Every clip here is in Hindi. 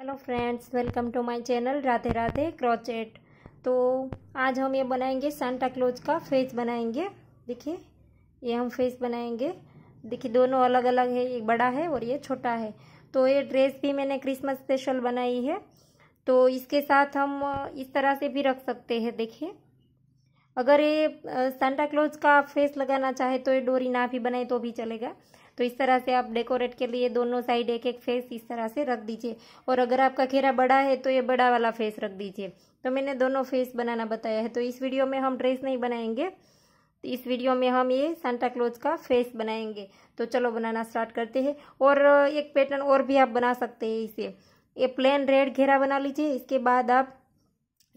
hello friends welcome to my channel Radhe Radhe crochet तो आज हम ये बनाएंगे सेंटा क्लोज का फेस बनाएंगे देखिए ये हम फेस बनाएंगे देखिए दोनों अलग अलग है एक बड़ा है और ये छोटा है तो ये ड्रेस भी मैंने क्रिसमस स्पेशल बनाई है तो इसके साथ हम इस तरह से भी रख सकते हैं देखिए अगर ये सेंटा क्लोज का फेस लगाना चाहे तो ये डोरी ना भी बनाए तो भी चलेगा तो इस तरह से आप डेकोरेट के लिए दोनों साइड एक एक फेस इस तरह से रख दीजिए और अगर आपका घेरा बड़ा है तो ये बड़ा वाला फेस रख दीजिए तो मैंने दोनों फेस बनाना बताया है तो इस वीडियो में हम ड्रेस नहीं बनाएंगे तो इस वीडियो में हम ये सांता क्लोज का फेस बनाएंगे तो चलो बनाना स्टार्ट करते हैं और एक पैटर्न और भी आप बना सकते हैं इसे ये प्लेन रेड घेरा बना लीजिए इसके बाद आप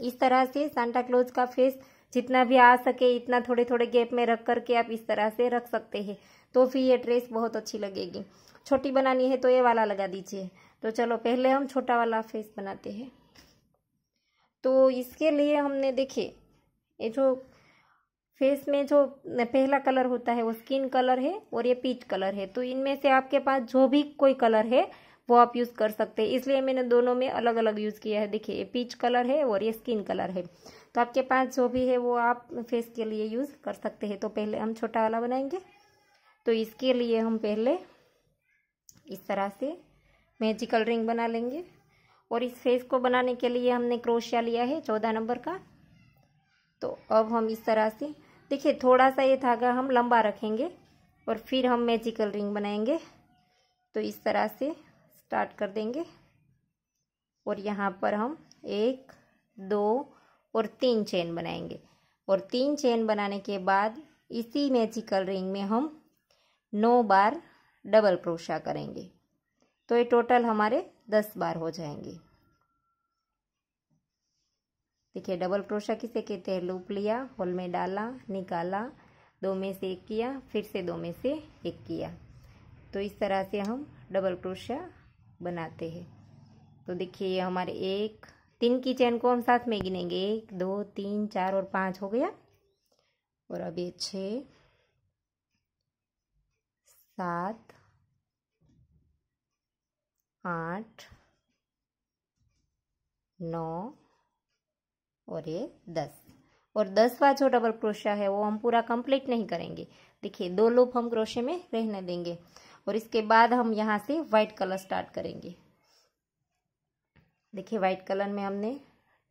इस तरह से सांता क्लोज का फेस जितना भी आ सके इतना थोड़े थोड़े गैप में रख करके आप इस तरह से रख सकते हैं तो फिर ये ड्रेस बहुत अच्छी लगेगी छोटी बनानी है तो ये वाला लगा दीजिए तो चलो पहले हम छोटा वाला फेस बनाते हैं तो इसके लिए हमने देखे ये जो फेस में जो पहला कलर होता है वो स्किन कलर है और ये पीच कलर है तो इनमें से आपके पास जो भी कोई कलर है वो आप यूज़ कर सकते हैं इसलिए मैंने दोनों में अलग अलग यूज़ किया है देखिए ये पीच कलर है और ये स्किन कलर है तो आपके पास जो भी है वो आप फेस के लिए यूज़ कर सकते हैं तो पहले हम छोटा वाला बनाएंगे तो इसके लिए हम पहले इस तरह से मैजिकल रिंग बना लेंगे और इस फेस को बनाने के लिए हमने क्रोशिया लिया है चौदह नंबर का तो अब हम इस तरह से देखिए थोड़ा सा ये धागा हम लंबा रखेंगे और फिर हम मैजिकल रिंग बनाएंगे तो इस तरह से स्टार्ट कर देंगे और यहाँ पर हम एक दो और तीन चेन बनाएंगे और तीन चेन बनाने के बाद इसी मैजिकल रिंग में हम नौ बार डबल क्रोशा करेंगे तो ये टोटल हमारे दस बार हो जाएंगे देखिए डबल क्रोशा किसे कहते हैं लूप लिया होल में डाला निकाला दो में से एक किया फिर से दो में से एक किया तो इस तरह से हम डबल क्रोशा बनाते हैं तो देखिए ये हमारे एक तीन की चैन को हम साथ में गिनेंगे एक दो तीन चार और पाँच हो गया और अब ये छः सात आठ नौ और ये दस और दसवा जो डबल क्रोशिया है वो हम पूरा कंप्लीट नहीं करेंगे देखिए दो लूप हम क्रोशे में रहने देंगे और इसके बाद हम यहाँ से व्हाइट कलर स्टार्ट करेंगे देखिए व्हाइट कलर में हमने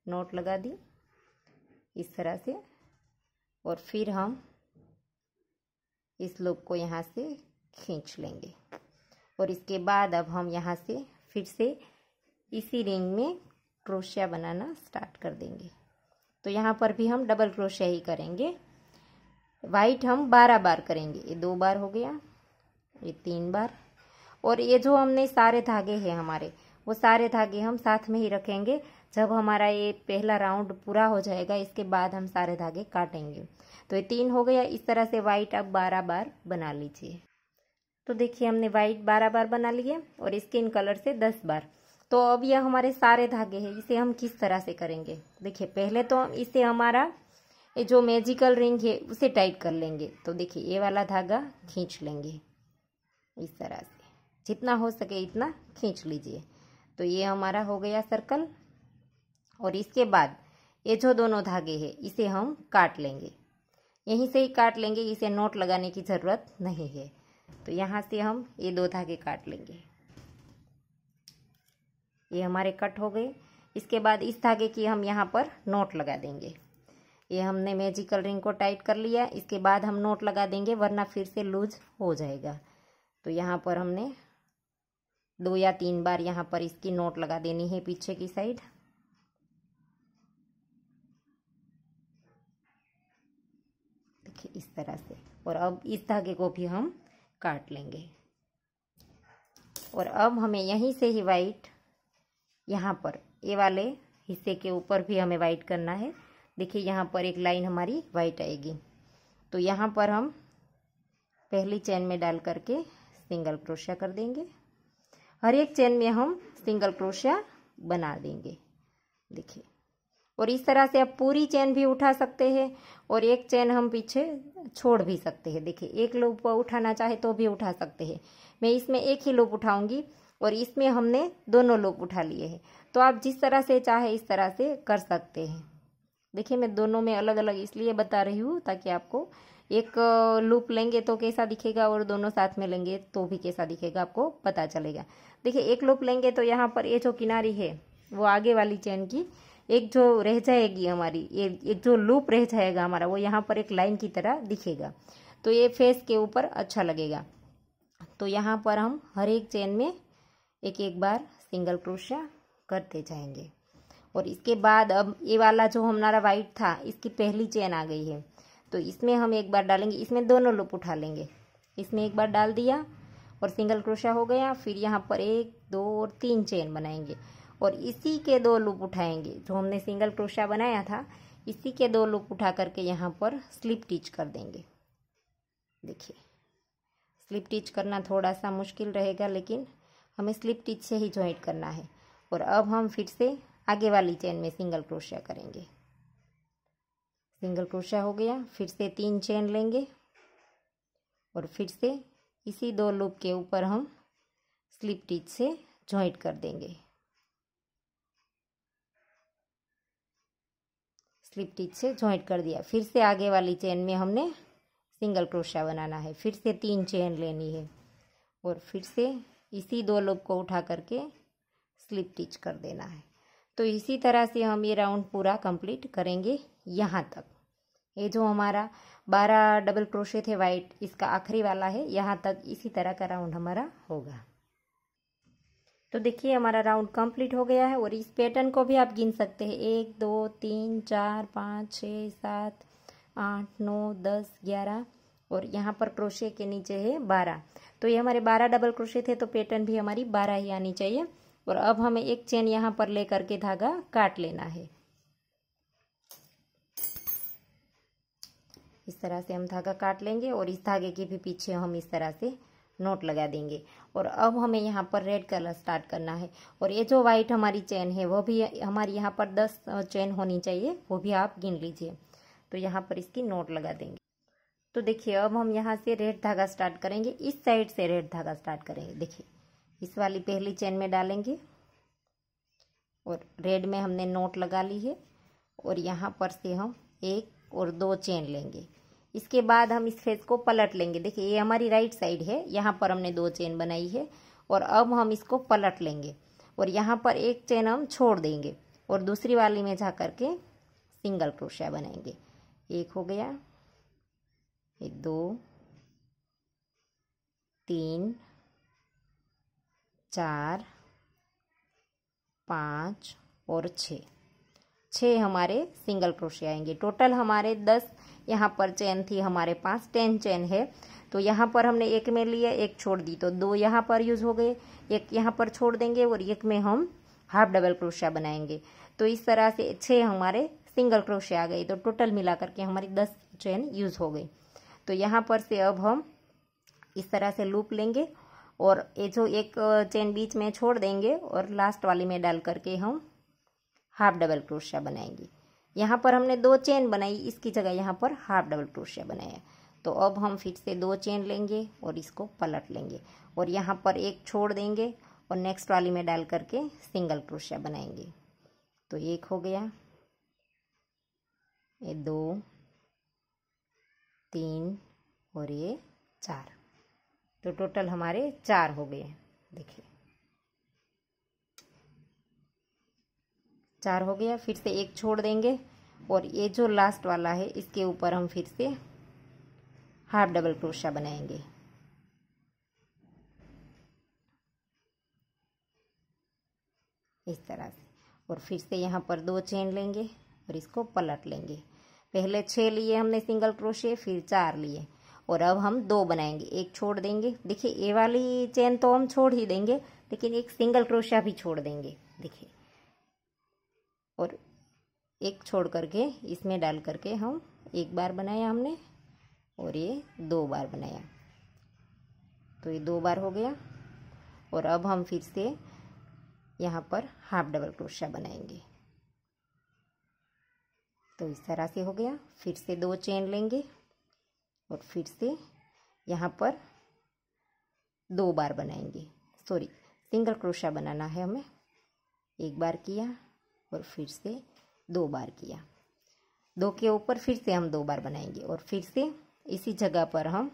नोट लगा दी इस तरह से और फिर हम इस लूप को यहाँ से खींच लेंगे और इसके बाद अब हम यहाँ से फिर से इसी रिंग में क्रोशिया बनाना स्टार्ट कर देंगे तो यहाँ पर भी हम डबल क्रोशिया ही करेंगे वाइट हम बारह बार करेंगे ये दो बार हो गया ये तीन बार और ये जो हमने सारे धागे हैं हमारे वो सारे धागे हम साथ में ही रखेंगे जब हमारा ये पहला राउंड पूरा हो जाएगा इसके बाद हम सारे धागे काटेंगे तो ये तीन हो गया इस तरह से वाइट आप बारह बार बना लीजिए तो देखिए हमने वाइट बारह बार बना लिए और स्किन कलर से दस बार तो अब यह हमारे सारे धागे हैं इसे हम किस तरह से करेंगे देखिए पहले तो हम इसे हमारा ये जो मैजिकल रिंग है उसे टाइट कर लेंगे तो देखिए ये वाला धागा खींच लेंगे इस तरह से जितना हो सके इतना खींच लीजिए तो ये हमारा हो गया सर्कल और इसके बाद ये जो दोनों धागे हैं इसे हम काट लेंगे यहीं से ही काट लेंगे इसे नोट लगाने की ज़रूरत नहीं है तो यहाँ से हम ये दो धागे काट लेंगे ये हमारे कट हो गए इसके बाद इस धागे की हम यहाँ पर नोट लगा देंगे ये हमने मैजिकल रिंग को टाइट कर लिया इसके बाद हम नोट लगा देंगे वरना फिर से लूज हो जाएगा तो यहाँ पर हमने दो या तीन बार यहाँ पर इसकी नोट लगा देनी है पीछे की साइड देखिए इस तरह से और अब इस धागे को भी हम काट लेंगे और अब हमें यहीं से ही वाइट यहाँ पर ये वाले हिस्से के ऊपर भी हमें वाइट करना है देखिए यहाँ पर एक लाइन हमारी वाइट आएगी तो यहाँ पर हम पहली चैन में डाल करके सिंगल क्रोशिया कर देंगे हर एक चेन में हम सिंगल क्रोशिया बना देंगे देखिए और इस तरह से आप पूरी चेन भी उठा सकते हैं और एक चेन हम पीछे छोड़ भी सकते हैं देखिए एक लूप उठाना चाहे तो भी उठा सकते हैं मैं इसमें एक ही लूप उठाऊंगी और इसमें हमने दोनों लूप उठा लिए हैं तो आप जिस तरह से चाहे इस तरह से कर सकते हैं देखिए मैं दोनों में अलग अलग इसलिए बता रही हूँ ताकि आपको एक लूप लेंगे तो कैसा दिखेगा और दोनों साथ में लेंगे तो भी कैसा दिखेगा आपको पता चलेगा देखिए एक लूप लेंगे तो यहाँ पर ये जो किनारी है वो आगे वाली चेन की एक जो रह जाएगी हमारी एक, एक जो लूप रह जाएगा हमारा वो यहाँ पर एक लाइन की तरह दिखेगा तो ये फेस के ऊपर अच्छा लगेगा तो यहाँ पर हम हर एक चेन में एक एक बार सिंगल क्रोशिया करते जाएंगे और इसके बाद अब ये वाला जो हमारा वाइट था इसकी पहली चेन आ गई है तो इसमें हम एक बार डालेंगे इसमें दोनों लूप उठा लेंगे इसमें एक बार डाल दिया और सिंगल क्रोशा हो गया फिर यहाँ पर एक दो और तीन चेन बनाएंगे और इसी के दो लूप उठाएंगे जो हमने सिंगल क्रोशा बनाया था इसी के दो लूप उठा करके यहाँ पर स्लिप टिच कर देंगे देखिए स्लिप टिच करना थोड़ा सा मुश्किल रहेगा लेकिन हमें स्लिप टिच से ही ज्वाइंट करना है और अब हम फिर से आगे वाली चेन में सिंगल क्रोशिया करेंगे सिंगल क्रोशिया हो गया फिर से तीन चेन लेंगे और फिर से इसी दो लूप के ऊपर हम स्लिप टिच से ज्वाइंट कर देंगे स्लिप टिच से ज्वाइंट कर दिया फिर से आगे वाली चेन में हमने सिंगल क्रोशा बनाना है फिर से तीन चेन लेनी है और फिर से इसी दो लोग को उठा करके स्लिप टिच कर देना है तो इसी तरह से हम ये राउंड पूरा कंप्लीट करेंगे यहाँ तक ये जो हमारा बारह डबल क्रोशे थे वाइट इसका आखिरी वाला है यहाँ तक इसी तरह का राउंड हमारा होगा तो देखिए हमारा राउंड कंप्लीट हो गया है और इस पैटर्न को भी आप गिन सकते हैं एक दो तीन चार पाँच छः सात आठ नौ दस ग्यारह और यहाँ पर क्रोशे के नीचे है बारह तो ये हमारे बारह डबल क्रोशे थे तो पैटर्न भी हमारी बारह ही आनी चाहिए और अब हमें एक चेन यहाँ पर ले करके धागा काट लेना है इस तरह से हम धागा काट लेंगे और इस धागे के भी पीछे हम इस तरह से नोट लगा देंगे और अब हमें यहाँ पर रेड कलर स्टार्ट करना है और ये जो वाइट हमारी चेन है वो भी हमारी यहाँ पर दस चेन होनी चाहिए वो भी आप गिन लीजिए तो यहाँ पर इसकी नोट लगा देंगे तो देखिए अब हम यहाँ से रेड धागा स्टार्ट करेंगे इस साइड से रेड धागा स्टार्ट करेंगे देखिए इस वाली पहली चेन में डालेंगे और रेड में हमने नोट लगा ली है और यहाँ पर से हम एक और दो चेन लेंगे इसके बाद हम इस फेस को पलट लेंगे देखिए ये हमारी राइट साइड है यहाँ पर हमने दो चेन बनाई है और अब हम इसको पलट लेंगे और यहाँ पर एक चेन हम छोड़ देंगे और दूसरी वाली में जा कर के सिंगल क्रोशिया बनाएंगे एक हो गया एक दो तीन चार पाँच और छः छः हमारे सिंगल क्रोशिया आएंगे टोटल हमारे दस यहाँ पर चैन थी हमारे पास टेन चैन है तो यहाँ पर हमने एक में लिया एक छोड़ दी तो दो यहाँ पर यूज हो गए एक यहाँ पर छोड़ देंगे और एक में हम हाफ डबल क्रोशिया बनाएंगे तो इस तरह से छः हमारे सिंगल क्रोशिया आ गए तो टोटल मिला करके हमारी दस चैन यूज हो गई तो यहाँ पर से अब हम इस तरह से लूप लेंगे और ये जो एक चेन बीच में छोड़ देंगे और लास्ट वाली में डाल करके हम हाफ डबल क्रोशिया बनाएंगे यहाँ पर हमने दो चेन बनाई इसकी जगह यहाँ पर हाफ डबल क्रोशिया बनाया तो अब हम फिर से दो चेन लेंगे और इसको पलट लेंगे और यहाँ पर एक छोड़ देंगे और नेक्स्ट वाली में डाल करके सिंगल क्रोशिया बनाएंगे तो एक हो गया ये दो तीन और ये चार तो टोटल हमारे चार हो गए देखिए चार हो गया फिर से एक छोड़ देंगे और ये जो लास्ट वाला है इसके ऊपर हम फिर से हाफ डबल क्रोशा बनाएंगे इस तरह से और फिर से यहाँ पर दो चेन लेंगे और इसको पलट लेंगे पहले छः लिए हमने सिंगल क्रोशे फिर चार लिए और अब हम दो बनाएंगे एक छोड़ देंगे देखिए ये वाली चेन तो हम छोड़ ही देंगे लेकिन एक सिंगल क्रोशिया भी छोड़ देंगे देखिए और एक छोड़ करके इसमें डाल करके हम एक बार बनाया हमने और ये दो बार बनाया तो ये दो बार हो गया और अब हम फिर से यहाँ पर हाफ डबल क्रोशा बनाएंगे तो इस तरह से हो गया फिर से दो चेन लेंगे और फिर से यहाँ पर दो बार बनाएंगे सॉरी सिंगल क्रोशा बनाना है हमें एक बार किया और फिर से दो बार किया दो के ऊपर फिर से हम दो बार बनाएंगे और फिर से इसी जगह पर हम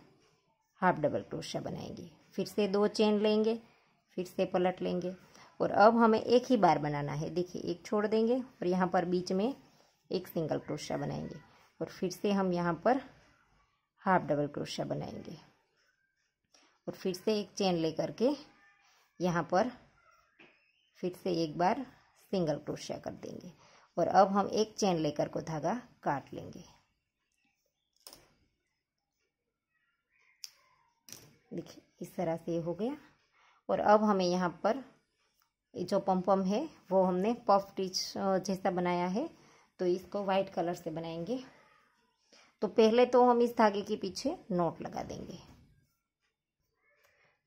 हाफ डबल क्रोशा बनाएंगे फिर से दो चेन लेंगे फिर से पलट लेंगे और अब हमें एक ही बार बनाना है देखिए एक छोड़ देंगे और यहाँ पर बीच में एक सिंगल क्रोशा बनाएंगे और फिर से हम यहाँ पर हाफ डबल क्रोशा बनाएंगे और फिर से एक चेन लेकर के यहाँ पर फिर से एक बार सिंगल क्रोशिया कर देंगे और अब हम एक चेन लेकर को धागा काट लेंगे देखिए इस तरह से हो गया और अब हमें यहाँ पर जो पम्पम है वो हमने पफ टिच जैसा बनाया है तो इसको वाइट कलर से बनाएंगे तो पहले तो हम इस धागे के पीछे नोट लगा देंगे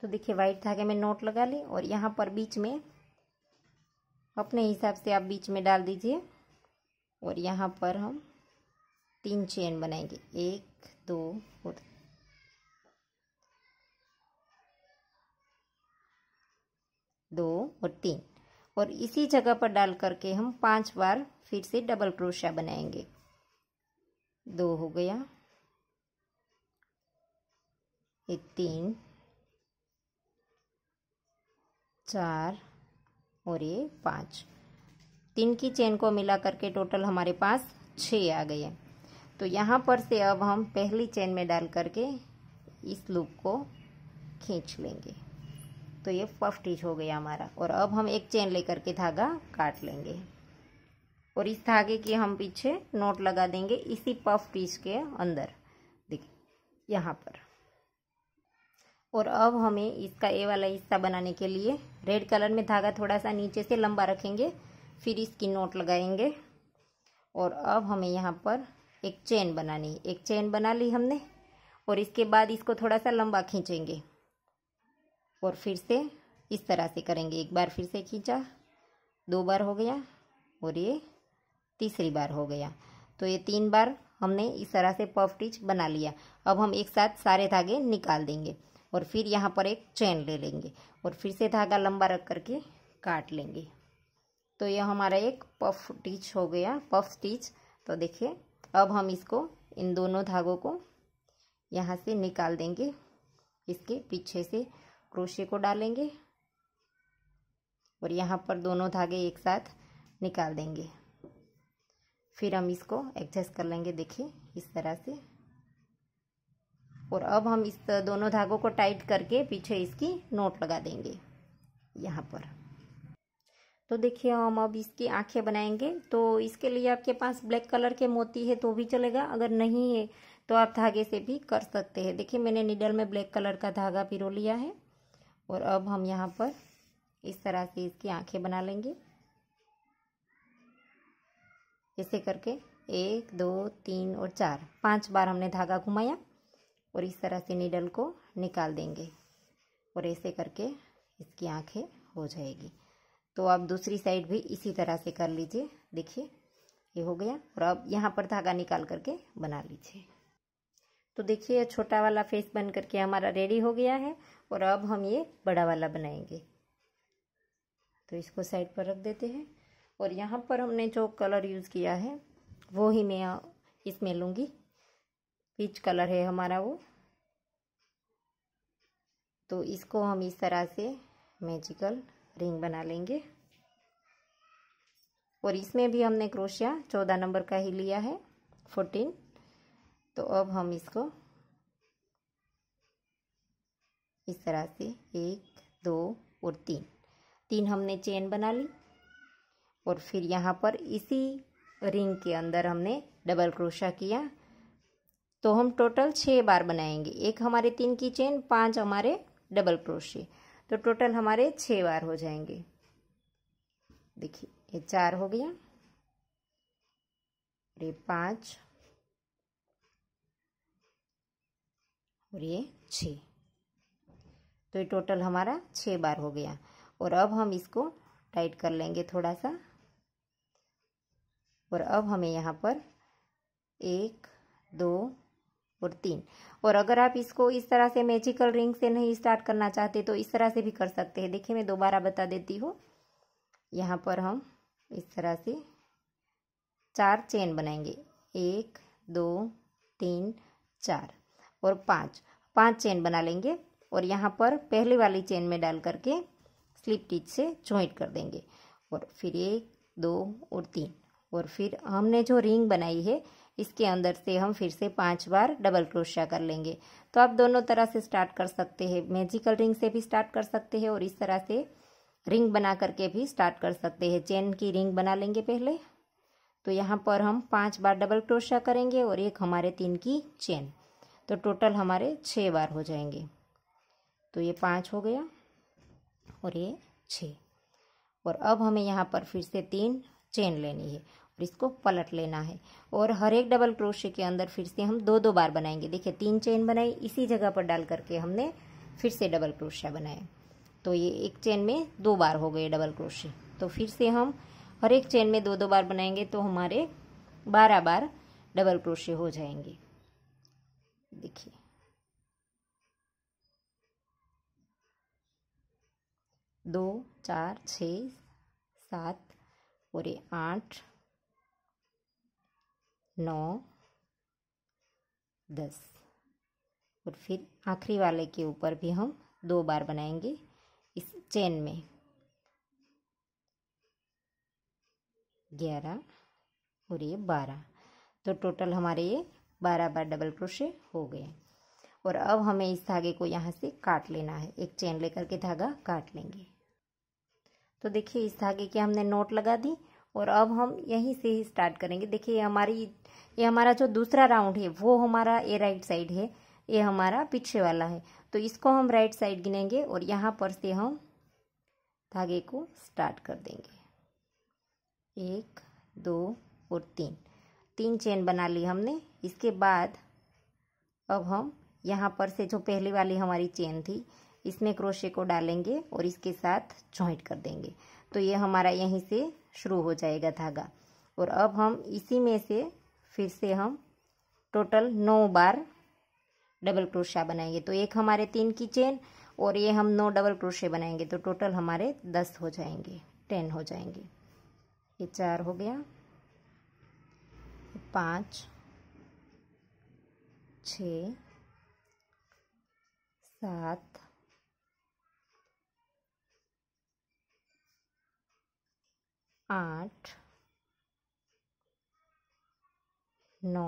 तो देखिए वाइट धागे में नोट लगा ली और यहाँ पर बीच में अपने हिसाब से आप बीच में डाल दीजिए और यहाँ पर हम तीन चेन बनाएंगे एक दो और दो और तीन और इसी जगह पर डाल करके हम पांच बार फिर से डबल क्रोशिया बनाएंगे दो हो गया ये तीन चार और ये पाँच तीन की चेन को मिला करके टोटल हमारे पास छः आ गए तो यहाँ पर से अब हम पहली चेन में डाल करके इस लूप को खींच लेंगे तो ये पफ टीच हो गया हमारा और अब हम एक चेन लेकर के धागा काट लेंगे और इस धागे के हम पीछे नोट लगा देंगे इसी पफ स्टिच के अंदर देखिए यहाँ पर और अब हमें इसका ए वाला हिस्सा बनाने के लिए रेड कलर में धागा थोड़ा सा नीचे से लंबा रखेंगे फिर इसकी नोट लगाएंगे और अब हमें यहाँ पर एक चेन बनानी है एक चेन बना ली हमने और इसके बाद इसको थोड़ा सा लंबा खींचेंगे और फिर से इस तरह से करेंगे एक बार फिर से खींचा दो बार हो गया और ये तीसरी बार हो गया तो ये तीन बार हमने इस तरह से पफ टिच बना लिया अब हम एक साथ सारे धागे निकाल देंगे और फिर यहाँ पर एक चेन ले लेंगे और फिर से धागा लंबा रख करके काट लेंगे तो यह हमारा एक पफ स्टिच हो गया पफ स्टिच तो देखिए अब हम इसको इन दोनों धागों को यहाँ से निकाल देंगे इसके पीछे से क्रोशे को डालेंगे और यहाँ पर दोनों धागे एक साथ निकाल देंगे फिर हम इसको एडजस्ट कर लेंगे देखिए इस तरह से और अब हम इस दोनों धागों को टाइट करके पीछे इसकी नोट लगा देंगे यहाँ पर तो देखिए हम अब इसकी आंखें बनाएंगे तो इसके लिए आपके पास ब्लैक कलर के मोती है तो भी चलेगा अगर नहीं है तो आप धागे से भी कर सकते हैं देखिए मैंने निडल में ब्लैक कलर का धागा पिरो लिया है और अब हम यहाँ पर इस तरह से इसकी आंखें बना लेंगे ऐसे करके एक दो तीन और चार पांच बार हमने धागा घुमाया और इस तरह से नीडल को निकाल देंगे और ऐसे करके इसकी आंखें हो जाएगी तो आप दूसरी साइड भी इसी तरह से कर लीजिए देखिए ये हो गया और अब यहाँ पर धागा निकाल करके बना लीजिए तो देखिए छोटा वाला फेस बन करके हमारा रेडी हो गया है और अब हम ये बड़ा वाला बनाएंगे तो इसको साइड पर रख देते हैं और यहाँ पर हमने जो कलर यूज़ किया है वो ही मैं इसमें लूँगी पीच कलर है हमारा वो तो इसको हम इस तरह से मैजिकल रिंग बना लेंगे और इसमें भी हमने क्रोशिया चौदह नंबर का ही लिया है फोर्टीन तो अब हम इसको इस तरह से एक दो और तीन तीन हमने चेन बना ली और फिर यहाँ पर इसी रिंग के अंदर हमने डबल क्रोशा किया तो हम टोटल छः बार बनाएंगे एक हमारे तीन की चेन पांच हमारे डबल क्रोशे तो टोटल हमारे छः बार हो जाएंगे देखिए ये चार हो गया और ये पाँच और ये छ तो ये टोटल हमारा छः बार हो गया और अब हम इसको टाइट कर लेंगे थोड़ा सा और अब हमें यहाँ पर एक दो और तीन और अगर आप इसको इस तरह से मैजिकल रिंग से नहीं स्टार्ट करना चाहते तो इस तरह से भी कर सकते हैं देखिए मैं दोबारा बता देती हूँ यहाँ पर हम इस तरह से चार चेन बनाएंगे एक दो तीन चार और पाँच पांच चेन बना लेंगे और यहाँ पर पहले वाली चेन में डाल करके स्लिप टिच से ज्वाइंट कर देंगे और फिर एक दो और तीन और फिर हमने जो रिंग बनाई है इसके अंदर से हम फिर से पांच बार डबल क्रोशिया कर लेंगे तो आप दोनों तरह से स्टार्ट कर सकते हैं मैजिकल रिंग से भी स्टार्ट कर सकते हैं और इस तरह से रिंग बना करके भी स्टार्ट कर सकते हैं चेन की रिंग बना लेंगे पहले तो यहाँ पर हम पांच बार डबल क्रोशिया करेंगे और एक हमारे तीन की चेन तो टोटल हमारे छः बार हो जाएंगे तो ये पाँच हो गया और ये छः और अब हमें यहाँ पर फिर से तीन चेन लेनी है और इसको पलट लेना है और हर एक डबल क्रोशे के अंदर फिर से हम दो दो बार बनाएंगे देखिए तीन चेन बनाई इसी जगह पर डाल करके हमने फिर से डबल क्रोशिया बनाया तो ये एक चेन में दो बार हो गए डबल क्रोशे तो फिर से हम हर एक चेन में दो दो बार बनाएंगे तो हमारे बारह बार डबल क्रोशे हो जाएंगे देखिए दो चार छ सात और आठ नौ दस और फिर आखिरी वाले के ऊपर भी हम दो बार बनाएंगे इस चेन में ग्यारह और ये बारह तो टोटल हमारे ये बारह बार डबल क्रोशे हो गए और अब हमें इस धागे को यहाँ से काट लेना है एक चेन लेकर के धागा काट लेंगे तो देखिए इस धागे की हमने नोट लगा दी और अब हम यहीं से ही स्टार्ट करेंगे देखिए हमारी ये हमारा जो दूसरा राउंड है वो हमारा ये राइट साइड है ये हमारा पीछे वाला है तो इसको हम राइट साइड गिनेंगे और यहाँ पर से हम धागे को स्टार्ट कर देंगे एक दो और तीन तीन चेन बना ली हमने इसके बाद अब हम यहाँ पर से जो पहली वाली हमारी चेन थी इसमें क्रोशे को डालेंगे और इसके साथ जॉइंट कर देंगे तो ये हमारा यहीं से शुरू हो जाएगा धागा और अब हम इसी में से फिर से हम टोटल नौ बार डबल क्रोशा बनाएंगे तो एक हमारे तीन की चेन और ये हम नौ डबल क्रोशे बनाएंगे तो टोटल हमारे दस हो जाएंगे टेन हो जाएंगे ये चार हो गया पाँच छत आठ नौ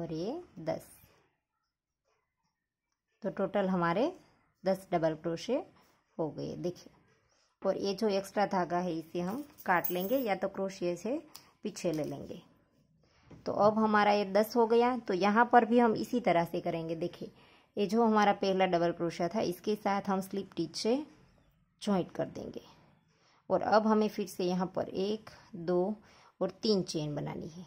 और ये दस तो टोटल हमारे दस डबल क्रोशे हो गए देखिए और ये जो एक्स्ट्रा धागा है इसे हम काट लेंगे या तो क्रोशिए से पीछे ले लेंगे तो अब हमारा ये दस हो गया तो यहाँ पर भी हम इसी तरह से करेंगे देखिए ये जो हमारा पहला डबल क्रोशिया था इसके साथ हम स्लिप टीच से जॉइंट कर देंगे और अब हमें फिर से यहाँ पर एक दो और तीन चेन बनानी है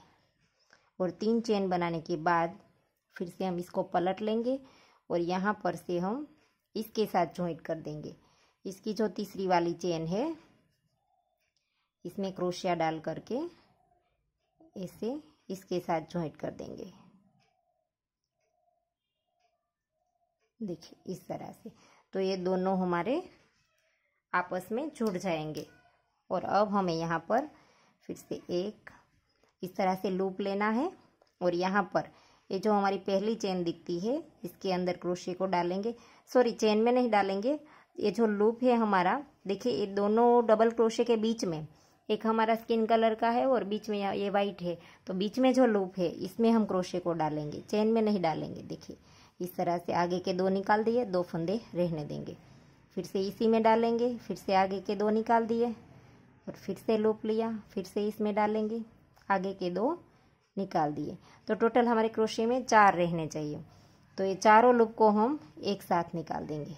और तीन चेन बनाने के बाद फिर से हम इसको पलट लेंगे और यहाँ पर से हम इसके साथ जॉइंट कर देंगे इसकी जो तीसरी वाली चेन है इसमें क्रोशिया डाल करके ऐसे इसके साथ जॉइंट कर देंगे देखिए इस तरह से तो ये दोनों हमारे आपस में जुड़ जाएंगे और अब हमें यहाँ पर फिर से एक इस तरह से लूप लेना है और यहाँ पर ये जो हमारी पहली चेन दिखती है इसके अंदर क्रोशे को डालेंगे सॉरी चेन में नहीं डालेंगे ये जो लूप है हमारा देखिए ये दोनों डबल क्रोशे के बीच में एक हमारा स्किन कलर का है और बीच में ये वाइट है तो बीच में जो लूप है इसमें हम क्रोशे को डालेंगे चेन में नहीं डालेंगे देखिए इस तरह से आगे के दो निकाल दिए दो फंदे रहने देंगे फिर से इसी में डालेंगे फिर से आगे के दो निकाल दिए और फिर से लूप लिया फिर से इसमें डालेंगे आगे के दो निकाल दिए तो टोटल हमारे क्रोशे में चार रहने चाहिए तो ये चारों लूप को हम एक साथ निकाल देंगे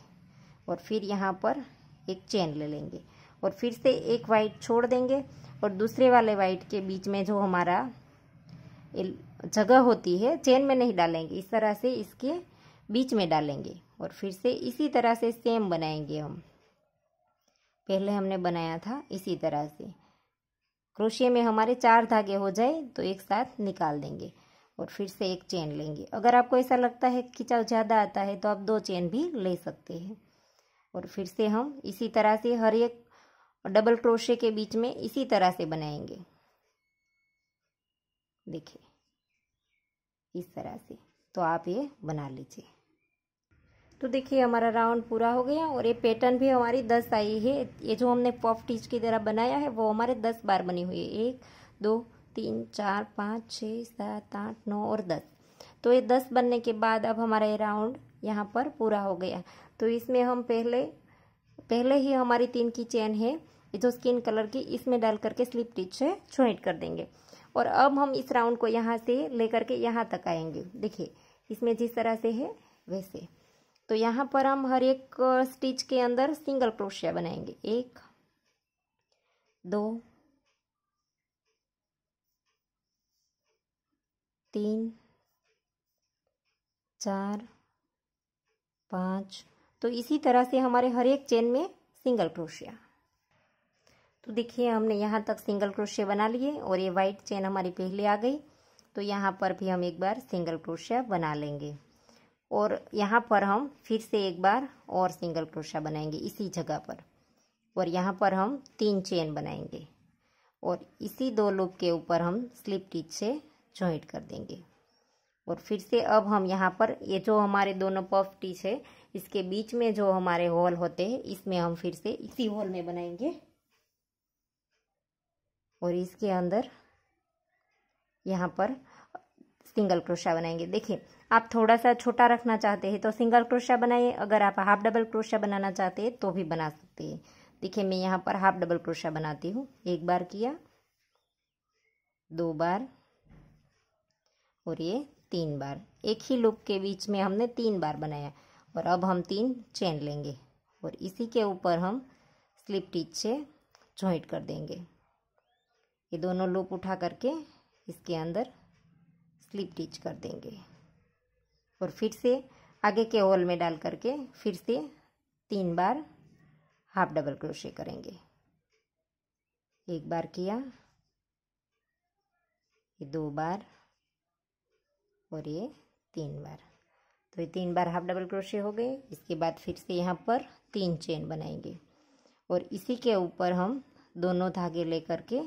और फिर यहाँ पर एक चेन ले लेंगे और फिर से एक वाइट छोड़ देंगे और दूसरे वाले वाइट के बीच में जो हमारा जगह होती है चेन में नहीं डालेंगे इस तरह से इसके बीच में डालेंगे और फिर से इसी तरह से सेम बनाएंगे हम पहले हमने बनाया था इसी तरह से क्रोशिया में हमारे चार धागे हो जाए तो एक साथ निकाल देंगे और फिर से एक चेन लेंगे अगर आपको ऐसा लगता है खिंचाव ज़्यादा आता है तो आप दो चेन भी ले सकते हैं और फिर से हम इसी तरह से हर एक डबल क्रोशे के बीच में इसी तरह से बनाएंगे देखिए इस तरह से तो आप ये बना लीजिए तो देखिए हमारा राउंड पूरा हो गया और ये पैटर्न भी हमारी दस आई है ये जो हमने पफ टीच की तरह बनाया है वो हमारे दस बार बनी हुई है एक दो तीन चार पाँच छः सात आठ नौ और दस तो ये दस बनने के बाद अब हमारा ये राउंड यहाँ पर पूरा हो गया तो इसमें हम पहले पहले ही हमारी तीन की चेन है ये जो स्किन कलर की इसमें डाल करके स्लिप टीच से ज्वाइंट कर देंगे और अब हम इस राउंड को यहाँ से लेकर के यहाँ तक आएंगे देखिए इसमें जिस तरह से है वैसे तो यहाँ पर हम हर एक स्टिच के अंदर सिंगल क्रोशिया बनाएंगे एक दो तीन चार पाँच तो इसी तरह से हमारे हर एक चेन में सिंगल क्रोशिया तो देखिए हमने यहाँ तक सिंगल क्रोशिया बना लिए और ये वाइट चेन हमारी पहले आ गई तो यहाँ पर भी हम एक बार सिंगल क्रोशिया बना लेंगे और यहाँ पर हम फिर से एक बार और सिंगल क्रोशा बनाएंगे इसी जगह पर और यहाँ पर हम तीन चेन बनाएंगे और इसी दो लूप के ऊपर हम स्लिप टिच से जॉइंट कर देंगे और फिर से अब हम यहाँ पर ये जो हमारे दोनों पफ टिच है इसके बीच में जो हमारे होल होते हैं इसमें हम फिर से इसी होल में बनाएंगे और इसके अंदर यहाँ पर सिंगल क्रोशा बनाएंगे देखिए आप थोड़ा सा छोटा रखना चाहते हैं तो सिंगल क्रोशिया बनाइए अगर आप हाफ डबल क्रोशिया बनाना चाहते हैं तो भी बना सकते हैं देखिए मैं यहाँ पर हाफ डबल क्रोशिया बनाती हूँ एक बार किया दो बार और ये तीन बार एक ही लूप के बीच में हमने तीन बार बनाया और अब हम तीन चेन लेंगे और इसी के ऊपर हम स्लिप टिच से जॉइंट कर देंगे ये दोनों लूप उठा करके इसके अंदर स्लिप टिच कर देंगे और फिर से आगे के होल में डाल करके फिर से तीन बार हाफ डबल क्रोशे करेंगे एक बार किया ये दो बार और ये तीन बार तो ये तीन बार हाफ डबल क्रोशे हो गए इसके बाद फिर से यहाँ पर तीन चेन बनाएंगे और इसी के ऊपर हम दोनों धागे लेकर के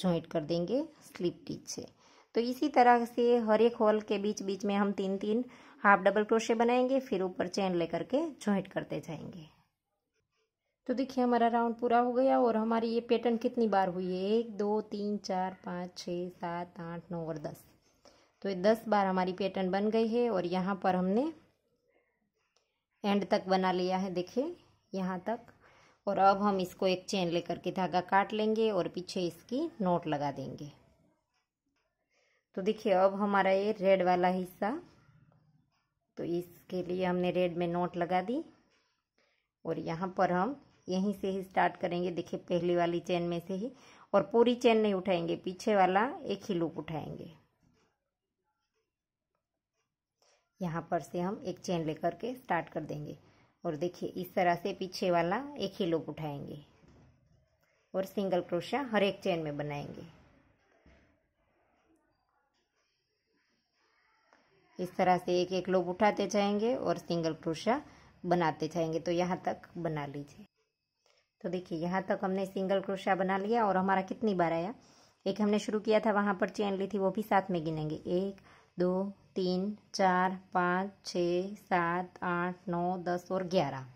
जॉइंट कर देंगे स्लिप टिच से तो इसी तरह से हर एक होल के बीच बीच में हम तीन तीन हाफ डबल क्रोशे बनाएंगे फिर ऊपर चेन लेकर के ज्वाइंट करते जाएंगे तो देखिए हमारा राउंड पूरा हो गया और हमारी ये पैटर्न कितनी बार हुई है एक दो तीन चार पाँच छः सात आठ नौ और दस तो ये दस बार हमारी पैटर्न बन गई है और यहाँ पर हमने एंड तक बना लिया है देखिए यहाँ तक और अब हम इसको एक चेन लेकर के धागा काट लेंगे और पीछे इसकी नोट लगा देंगे तो देखिए अब हमारा ये रेड वाला हिस्सा तो इसके लिए हमने रेड में नोट लगा दी और यहाँ पर हम यहीं से ही स्टार्ट करेंगे देखिए पहली वाली चेन में से ही और पूरी चेन नहीं उठाएंगे पीछे वाला एक ही लूप उठाएंगे यहाँ पर से हम एक चेन लेकर के स्टार्ट कर देंगे और देखिए इस तरह से पीछे वाला एक ही लूप उठाएंगे और सिंगल क्रोशा हर एक चेन में बनाएंगे इस तरह से एक एक लोग उठाते जाएंगे और सिंगल क्रोशा बनाते जाएंगे तो यहाँ तक बना लीजिए तो देखिए यहाँ तक हमने सिंगल क्रोशा बना लिया और हमारा कितनी बार आया एक हमने शुरू किया था वहाँ पर चेन ली थी वो भी साथ में गिनेंगे एक दो तीन चार पाँच छ सात आठ नौ दस और ग्यारह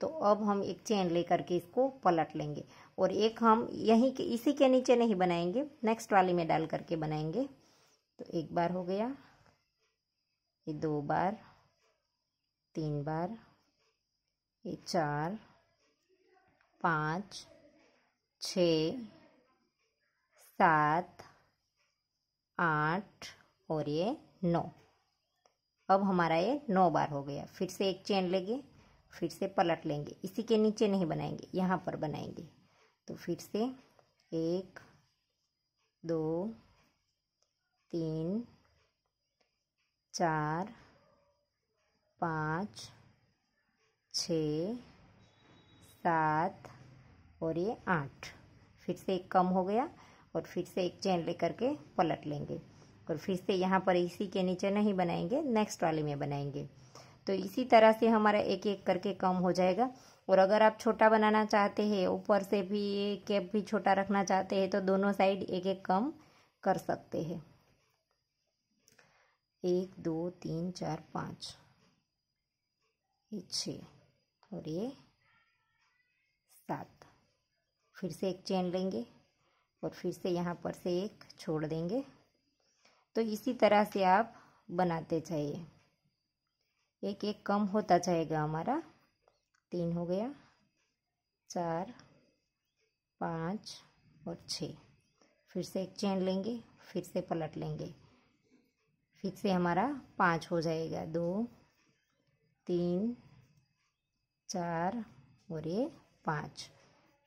तो अब हम एक चेन लेकर के इसको पलट लेंगे और एक हम यहीं के इसी के नीचे नहीं बनाएंगे नेक्स्ट वाली में डाल करके बनाएंगे तो एक बार हो गया ये दो बार तीन बार ये चार पाँच छ सात आठ और ये नौ अब हमारा ये नौ बार हो गया फिर से एक चेन लेंगे फिर से पलट लेंगे इसी के नीचे नहीं बनाएंगे यहाँ पर बनाएंगे तो फिर से एक दो तीन चार पाँच छ सात और ये आठ फिर से एक कम हो गया और फिर से एक चेन लेकर के पलट लेंगे और फिर से यहाँ पर इसी के नीचे नहीं बनाएंगे नेक्स्ट वाले में बनाएंगे तो इसी तरह से हमारा एक एक करके कम हो जाएगा और अगर आप छोटा बनाना चाहते हैं ऊपर से भी कैप भी छोटा रखना चाहते हैं तो दोनों साइड एक एक कम कर सकते हैं एक दो तीन चार पाँच ये छः और ये सात फिर से एक चेन लेंगे और फिर से यहाँ पर से एक छोड़ देंगे तो इसी तरह से आप बनाते जाइए एक एक कम होता जाएगा हमारा तीन हो गया चार पाँच और छः फिर से एक चेन लेंगे फिर से पलट लेंगे फिर से हमारा पाँच हो जाएगा दो तीन चार और ये पाँच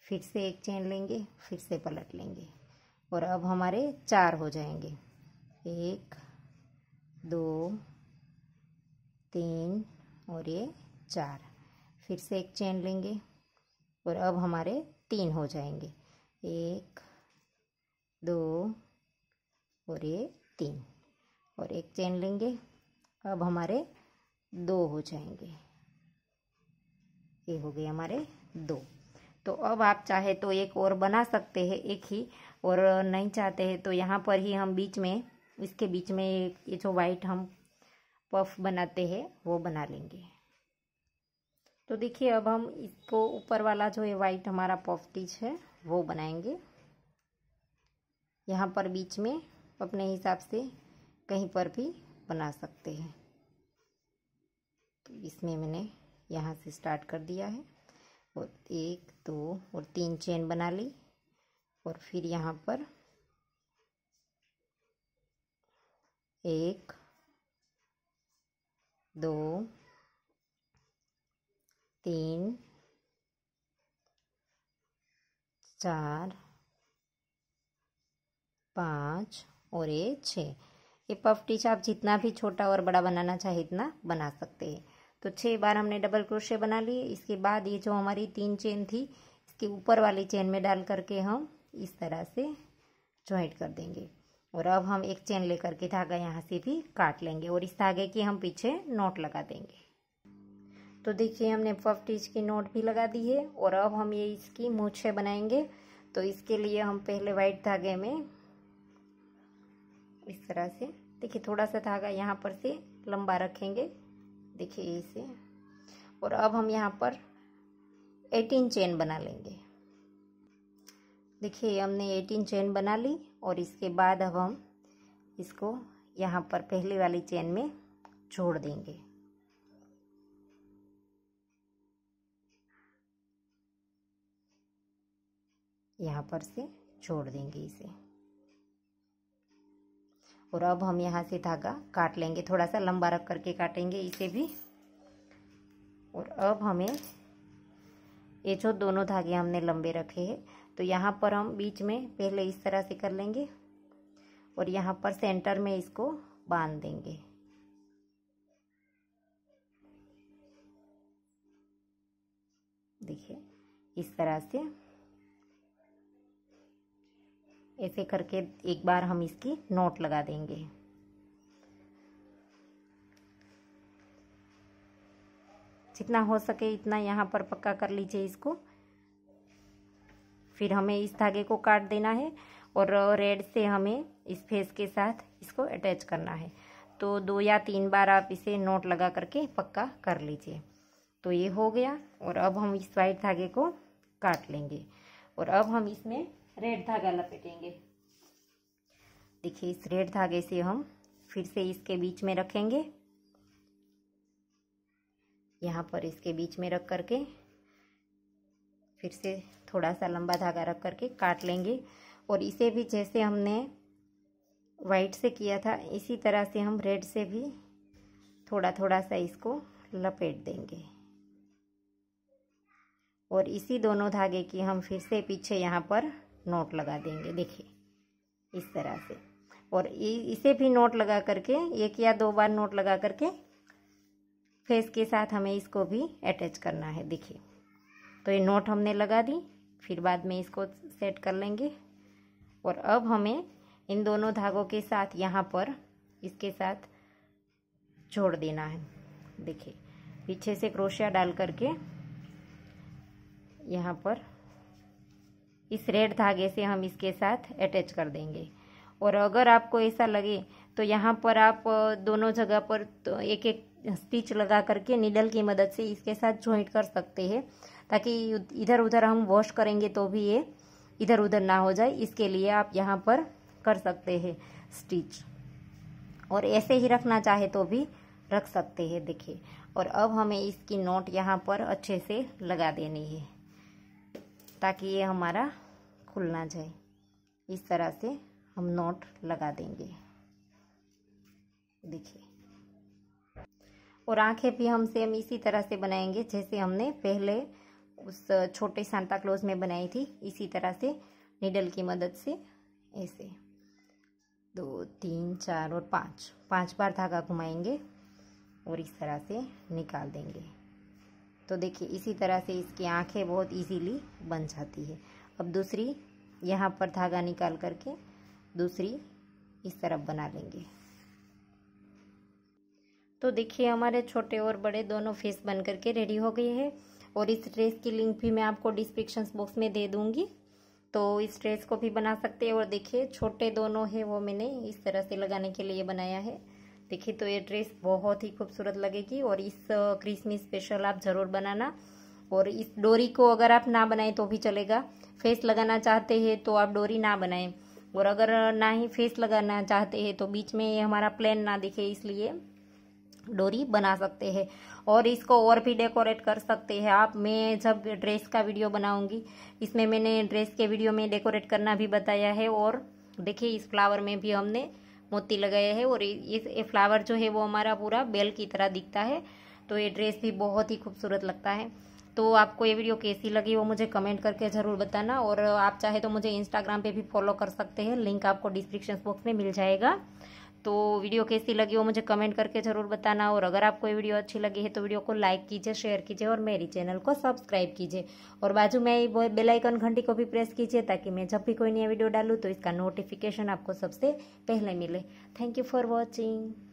फिर से एक चेन लेंगे फिर से पलट लेंगे और अब हमारे चार हो जाएंगे एक दो तीन और ये चार फिर से एक चेन लेंगे और अब हमारे तीन हो जाएंगे एक दो और ये तीन और एक चेन लेंगे अब हमारे दो हो जाएंगे ये हो गए हमारे दो तो अब आप चाहे तो एक और बना सकते हैं एक ही और नहीं चाहते हैं तो यहाँ पर ही हम बीच में इसके बीच में ये जो वाइट हम पफ बनाते हैं वो बना लेंगे तो देखिए अब हम इसको ऊपर वाला जो ये वाइट हमारा पफ टिच है वो बनाएंगे यहाँ पर बीच में अपने हिसाब से कहीं पर भी बना सकते हैं तो इसमें मैंने यहाँ से स्टार्ट कर दिया है और एक दो और तीन चेन बना ली और फिर यहाँ पर एक दो तीन चार पाँच और ये छः ये पफ स्टिच आप जितना भी छोटा और बड़ा बनाना चाहे इतना बना सकते हैं तो छः बार हमने डबल क्रोशे बना लिए इसके बाद ये जो हमारी तीन चेन थी इसके ऊपर वाली चेन में डाल करके हम इस तरह से ज्वाइंट कर देंगे और अब हम एक चेन लेकर के धागा यहाँ से भी काट लेंगे और इस धागे की हम पीछे नोट लगा देंगे तो देखिए हमने पफ टीच की नोट भी लगा दी है और अब हम ये इसकी मूछे बनाएंगे तो इसके लिए हम पहले वाइट धागे में इस तरह से देखिए थोड़ा सा धागा यहाँ पर से लंबा रखेंगे देखिए इसे और अब हम यहाँ पर एटीन चेन बना लेंगे देखिए हमने एटीन चेन बना ली और इसके बाद अब हम इसको यहाँ पर पहले वाली चेन में जोड़ देंगे यहाँ पर से छोड़ देंगे इसे और अब हम यहाँ से धागा काट लेंगे थोड़ा सा लंबा रख करके काटेंगे इसे भी और अब हमें ये जो दोनों धागे हमने लंबे रखे हैं तो यहाँ पर हम बीच में पहले इस तरह से कर लेंगे और यहाँ पर सेंटर में इसको बांध देंगे देखिए इस तरह से ऐसे करके एक बार हम इसकी नोट लगा देंगे जितना हो सके इतना यहाँ पर पक्का कर लीजिए इसको फिर हमें इस धागे को काट देना है और रेड से हमें इस फेस के साथ इसको अटैच करना है तो दो या तीन बार आप इसे नोट लगा करके पक्का कर लीजिए तो ये हो गया और अब हम इस वाइट धागे को काट लेंगे और अब हम इसमें रेड धागा लपेटेंगे देखिए इस रेड धागे से हम फिर से इसके बीच में रखेंगे यहाँ पर इसके बीच में रख करके फिर से थोड़ा सा लंबा धागा रख करके काट लेंगे और इसे भी जैसे हमने वाइट से किया था इसी तरह से हम रेड से भी थोड़ा थोड़ा सा इसको लपेट देंगे और इसी दोनों धागे की हम फिर से पीछे यहाँ पर नोट लगा देंगे देखिए इस तरह से और इसे भी नोट लगा करके एक या दो बार नोट लगा करके फेस के साथ हमें इसको भी अटैच करना है देखिए तो ये नोट हमने लगा दी फिर बाद में इसको सेट कर लेंगे और अब हमें इन दोनों धागों के साथ यहाँ पर इसके साथ जोड़ देना है देखिए पीछे से क्रोशिया डाल करके यहाँ पर इस रेड धागे से हम इसके साथ अटैच कर देंगे और अगर आपको ऐसा लगे तो यहाँ पर आप दोनों जगह पर तो एक एक स्टिच लगा करके नीडल की मदद से इसके साथ जॉइंट कर सकते हैं ताकि इधर उधर हम वॉश करेंगे तो भी ये इधर उधर ना हो जाए इसके लिए आप यहाँ पर कर सकते हैं स्टिच और ऐसे ही रखना चाहे तो भी रख सकते हैं देखिए और अब हमें इसकी नोट यहाँ पर अच्छे से लगा देनी है ताकि ये हमारा खुल ना जाए इस तरह से हम नोट लगा देंगे देखिए और आंखें भी हम सेम इसी तरह से बनाएंगे जैसे हमने पहले उस छोटे सांता क्लोज में बनाई थी इसी तरह से निडल की मदद से ऐसे दो तीन चार और पाँच पांच बार धागा घुमाएंगे और इस तरह से निकाल देंगे तो देखिए इसी तरह से इसकी आंखें बहुत इजीली बन जाती है अब दूसरी यहाँ पर धागा निकाल करके दूसरी इस तरफ बना लेंगे तो देखिए हमारे छोटे और बड़े दोनों फेस बन करके रेडी हो गए हैं और इस ड्रेस की लिंक भी मैं आपको डिस्क्रिप्शन बॉक्स में दे दूँगी तो इस ड्रेस को भी बना सकते हैं और देखिए छोटे दोनों है वो मैंने इस तरह से लगाने के लिए बनाया है देखिए तो ये ड्रेस बहुत ही खूबसूरत लगेगी और इस क्रिसमस स्पेशल आप ज़रूर बनाना और इस डोरी को अगर आप ना बनाएं तो भी चलेगा फेस लगाना चाहते हैं तो आप डोरी ना बनाएं और अगर ना ही फेस लगाना चाहते हैं तो बीच में हमारा प्लान ना दिखे इसलिए डोरी बना सकते हैं और इसको और भी डेकोरेट कर सकते हैं आप मैं जब ड्रेस का वीडियो बनाऊंगी इसमें मैंने ड्रेस के वीडियो में डेकोरेट करना भी बताया है और देखिए इस फ्लावर में भी हमने मोती लगाए हैं और ये फ्लावर जो है वो हमारा पूरा बेल की तरह दिखता है तो ये ड्रेस भी बहुत ही खूबसूरत लगता है तो आपको ये वीडियो कैसी लगी वो मुझे कमेंट करके ज़रूर बताना और आप चाहे तो मुझे इंस्टाग्राम पे भी फॉलो कर सकते हैं लिंक आपको डिस्क्रिप्शन बॉक्स में मिल जाएगा तो वीडियो कैसी लगी वो मुझे कमेंट करके ज़रूर बताना और अगर आपको ये वीडियो अच्छी लगी है तो वीडियो को लाइक कीजिए शेयर कीजिए और मेरी चैनल को सब्सक्राइब कीजिए और बाजू में बेलाइकन घंटी को भी प्रेस कीजिए ताकि मैं जब भी कोई नया वीडियो डालूँ तो इसका नोटिफिकेशन आपको सबसे पहले मिले थैंक यू फॉर वॉचिंग